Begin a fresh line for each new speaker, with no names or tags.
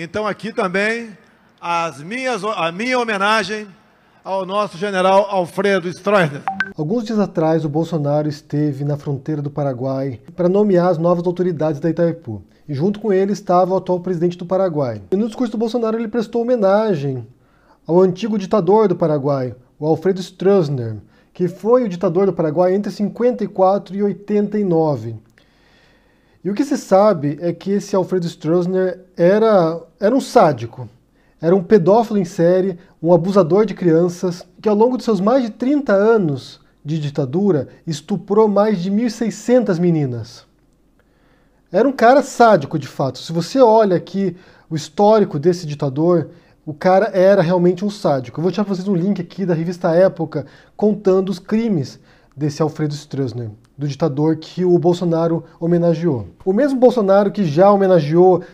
Então aqui também as minhas, a minha homenagem ao nosso general Alfredo Stroessner.
Alguns dias atrás, o Bolsonaro esteve na fronteira do Paraguai para nomear as novas autoridades da Itaipu. E junto com ele estava o atual presidente do Paraguai. E no discurso do Bolsonaro, ele prestou homenagem ao antigo ditador do Paraguai, o Alfredo Stroessner, que foi o ditador do Paraguai entre 54 e 89. E o que se sabe é que esse Alfredo Stroessner era, era um sádico, era um pedófilo em série, um abusador de crianças, que ao longo de seus mais de 30 anos de ditadura estuprou mais de 1.600 meninas. Era um cara sádico de fato. Se você olha aqui o histórico desse ditador, o cara era realmente um sádico. Eu vou te para vocês um link aqui da revista Época contando os crimes desse Alfredo Stroessner, do ditador que o Bolsonaro homenageou. O mesmo Bolsonaro que já homenageou